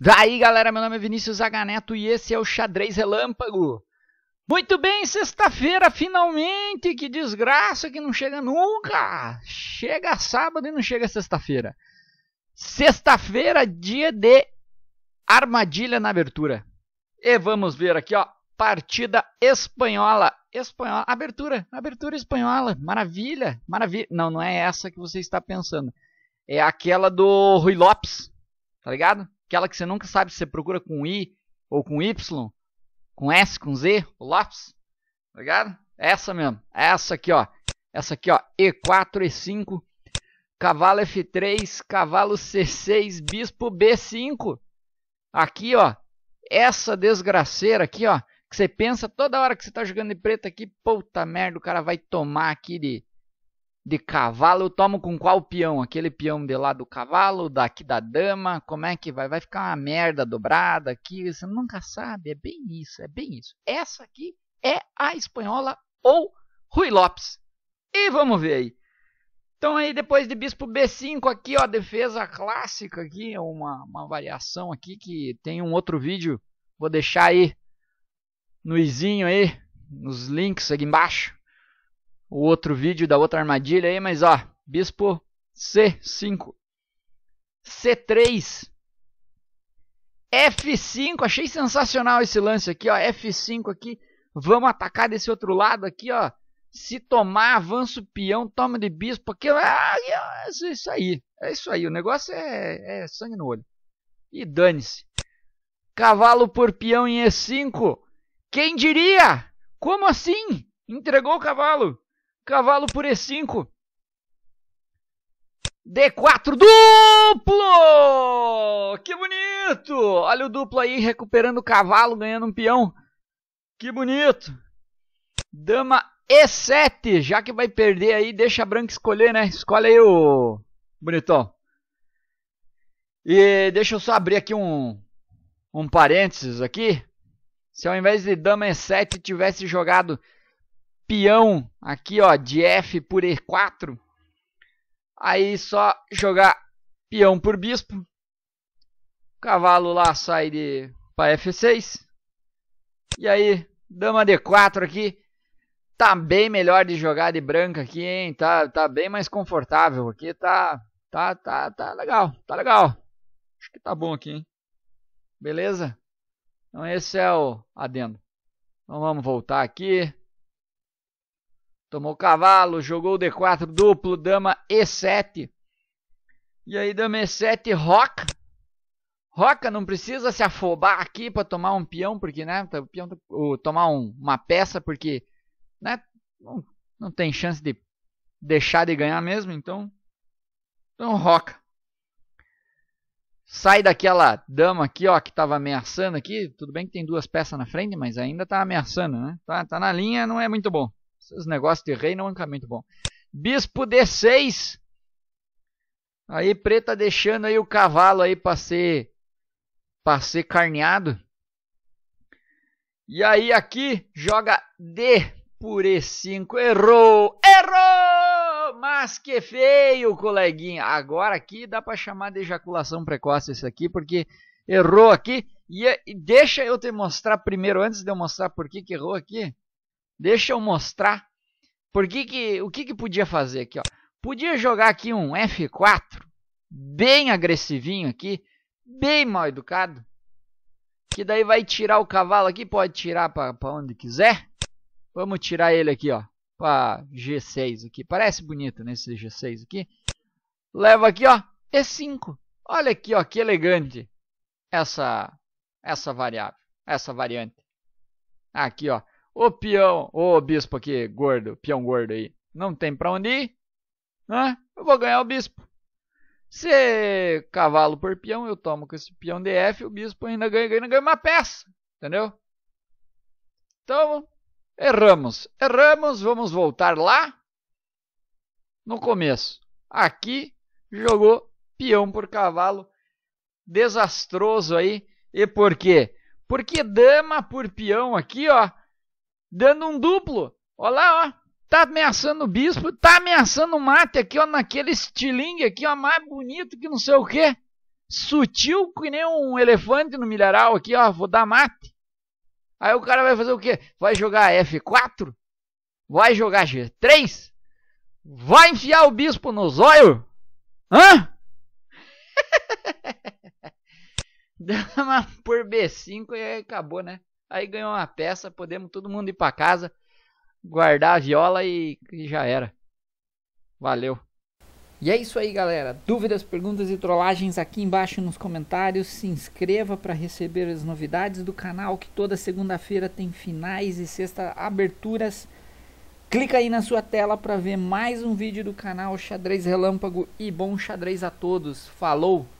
Daí galera, meu nome é Vinícius Zaganeto e esse é o Xadrez Relâmpago. Muito bem, sexta-feira finalmente, que desgraça que não chega nunca! Chega sábado e não chega sexta-feira. Sexta-feira, dia de armadilha na abertura. E vamos ver aqui, ó, partida espanhola. Espanhola, abertura, abertura espanhola, maravilha, maravilha. Não, não é essa que você está pensando. É aquela do Rui Lopes, tá ligado? aquela que você nunca sabe se você procura com I ou com Y, com S, com Z, o lápis, tá ligado? É essa mesmo, é essa aqui, ó. Essa aqui, ó, E4, E5, cavalo F3, cavalo C6, bispo B5. Aqui, ó, essa desgraceira aqui, ó, que você pensa toda hora que você tá jogando de preto aqui, puta merda, o cara vai tomar aqui de de cavalo, eu tomo com qual peão? Aquele peão de lá do cavalo, daqui da dama, como é que vai? Vai ficar uma merda dobrada aqui, você nunca sabe, é bem isso, é bem isso. Essa aqui é a espanhola ou Rui Lopes. E vamos ver aí. Então aí depois de bispo B5 aqui, ó, defesa clássica aqui, uma, uma variação aqui que tem um outro vídeo, vou deixar aí no izinho aí, nos links aqui embaixo o outro vídeo da outra armadilha aí, mas ó, bispo C5. C3. F5, achei sensacional esse lance aqui, ó, F5 aqui. Vamos atacar desse outro lado aqui, ó. Se tomar, avança o peão, toma de bispo aqui. Ah, é isso aí. É isso aí. O negócio é, é sangue no olho. E dane-se. Cavalo por peão em E5. Quem diria? Como assim? Entregou o cavalo. Cavalo por E5. D4 duplo! Que bonito! Olha o duplo aí recuperando o cavalo, ganhando um peão. Que bonito! Dama E7, já que vai perder aí, deixa a branca escolher, né? Escolhe aí o bonitão. E deixa eu só abrir aqui um um parênteses aqui. Se ao invés de dama E7 tivesse jogado peão aqui, ó, de F por E4. Aí só jogar peão por bispo. cavalo lá sai de para F6. E aí, dama D4 aqui. Tá bem melhor de jogar de branca aqui, hein? Tá, tá bem mais confortável aqui, tá, tá, tá, tá legal, tá legal. Acho que tá bom aqui, hein? Beleza? Então esse é o adendo. Então vamos voltar aqui. Tomou cavalo, jogou D4 duplo, dama E7. E aí dama E7, roca. Roca não precisa se afobar aqui para tomar um peão, porque, né, peão, tá, ou tomar um, uma peça, porque, né, não, não tem chance de deixar de ganhar mesmo, então, então roca. Sai daquela dama aqui, ó, que estava ameaçando aqui, tudo bem que tem duas peças na frente, mas ainda está ameaçando, né, tá, tá na linha, não é muito bom. Esses negócios de rei não é um muito bom. Bispo D6. Aí preta deixando aí o cavalo aí para ser ser carneado. E aí aqui joga D por E5. Errou! Errou! Mas que feio, coleguinha. Agora aqui dá para chamar de ejaculação precoce isso aqui, porque errou aqui. E, e deixa eu te mostrar primeiro, antes de eu mostrar por que errou aqui. Deixa eu mostrar. Por que que, o que, que podia fazer aqui? Ó? Podia jogar aqui um F4, bem agressivinho aqui, bem mal educado. Que daí vai tirar o cavalo aqui, pode tirar para onde quiser. Vamos tirar ele aqui, ó, para G6 aqui. Parece bonito nesse né, G6 aqui. Leva aqui, ó, E5. Olha aqui, ó, que elegante essa essa variável, essa variante. Aqui, ó. Ô peão, ô bispo aqui, gordo, peão gordo aí, não tem pra onde ir, né? Eu vou ganhar o bispo. Se cavalo por peão, eu tomo com esse peão DF, o bispo ainda ganha, ainda ganha uma peça, entendeu? Então, erramos, erramos, vamos voltar lá no começo. Aqui jogou peão por cavalo, desastroso aí. E por quê? Porque dama por peão aqui, ó, dando um duplo. Olha lá, ó. Tá ameaçando o bispo, tá ameaçando o mate aqui, ó, naquele estilingue aqui, ó, mais bonito que não sei o quê. Sutil que nem um elefante no milharal aqui, ó, vou dar mate. Aí o cara vai fazer o quê? Vai jogar F4? Vai jogar G3? Vai enfiar o bispo no zóio? Hã? por B5 e acabou, né? Aí ganhou uma peça, podemos todo mundo ir para casa, guardar a viola e, e já era. Valeu. E é isso aí, galera. Dúvidas, perguntas e trollagens aqui embaixo nos comentários. Se inscreva para receber as novidades do canal, que toda segunda-feira tem finais e sexta aberturas. Clica aí na sua tela para ver mais um vídeo do canal Xadrez Relâmpago e bom xadrez a todos. Falou!